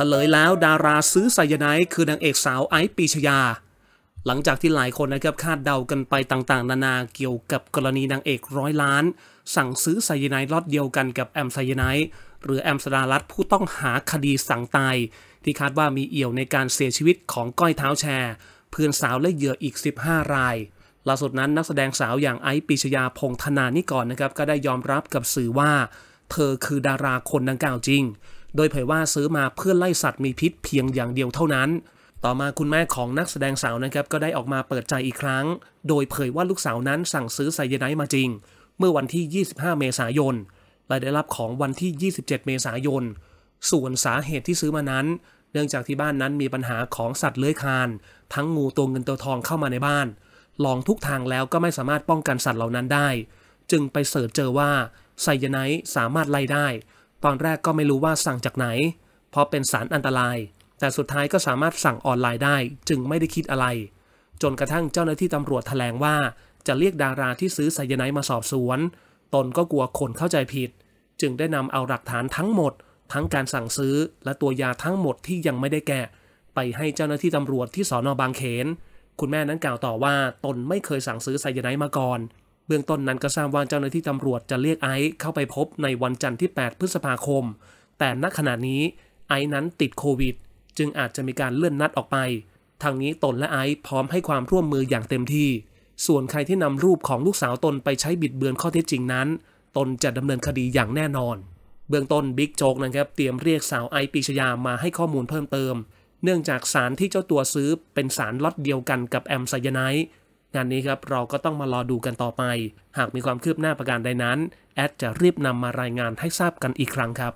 ฉลยแล้วดาราซื้อไซยาไนด์คือนางเอกสาวไอซ์ปีชยา หลังจากที่หลายคนนะครับคาดเดากันไปต่างๆ นานาเกี่ยวกับกรณีนางเอกร้อยล้าน สั่งซื้อไซยาไนด์ล็อตเดียวกันกับแอมไซยาไนด์หรือแอมสดารัตผู้ต้องหาคดีสั่งตายที่คาดว่ามีเอี่ยวในการเสียชีวิตของก้อยเท้าแชร์เพื่อนสาวและเหยื่ออีก 15ราย ล่าสุดนั้นนักแสดงสาวอย่างไอซ์ปีชยาพงธนานิกรนนะครับก็ได้ยอมรับกับสื่อว่า เธอคือดาราคนดังกล่าวจริงโดยเผยว่าซื้อมาเพื่อไล่สัตว์มีพิษเพียงอย่างเดียวเท่านั้น ต่อมาคุณแม่ของนักแสดงสาวนะครับก็ได้ออกมาเปิดใจอีกครั้ง โดยเผยว่าลูกสาวนั้นสั่งซื้อไซยาไนมาจริง เมื่อวันที่ 25 เมษายนและได้รับของวันที่ 27 เมษายน ส่วนสาเหตุที่ซื้อมานั้น เนื่องจากที่บ้านนั้นมีปัญหาของสัตว์เลื้อยคลาน ทั้งงูตัวเงินตัวทองเข้ามาในบ้าน ลองทุกทางแล้วก็ไม่สามารถป้องกันสัตว์เหล่านั้นได้ จึงไปเสิร์ชเจอว่าไซยาไนสามารถไล่ได้ตอนแรกก็ไม่รู้ว่าสั่งจากไหน เพราะเป็นสารอันตราย แต่สุดท้ายก็สามารถสั่งออนไลน์ได้ จึงไม่ได้คิดอะไร จนกระทั่งเจ้าหน้าที่ตำรวจแถลงว่า จะเรียกดาราที่ซื้อไซยาไนด์มาสอบสวน ตนก็กลัวคนเข้าใจผิด จึงได้นำเอาหลักฐานทั้งหมด ทั้งการสั่งซื้อ และตัวยาทั้งหมดที่ยังไม่ได้แกะไปให้เจ้าหน้าที่ตำรวจที่สอนอบางเขน คุณแม่นั้นกล่าวต่อว่า ตนไม่เคยสั่งซื้อไซยาไนด์มาก่อนเบื้องต้นนั้นก็ทราบว่าเจ้าหน้าที่ตำรวจจะเรียกไอซ์เข้าไปพบในวันจันทร์ที่ 8 พฤษภาคม แต่ณขณะนี้ ไอซ์นั้นติดโควิดจึงอาจจะมีการเลื่อนนัดออกไป ทางนี้ตนและไอซ์พร้อมให้ความร่วมมืออย่างเต็มที่ ส่วนใครที่นำรูปของลูกสาวตนไปใช้บิดเบือนข้อเท็จจริงนั้น ตนจะดำเนินคดีอย่างแน่นอน เบื้องต้นบิ๊กโจ๊กนะครับเตรียมเรียกสาวไอซ์ปีชยามาให้ข้อมูลเพิ่มเติม เนื่องจากสารที่เจ้าตัวซื้อเป็นสารล็อตเดียวกันกับแอมไซยาไนท์งานนี้ครับเราก็ต้องมารอดูกันต่อไป หากมีความคืบหน้าประการใดนั้น แอดจะรีบนำมารายงานให้ทราบกันอีกครั้งครับ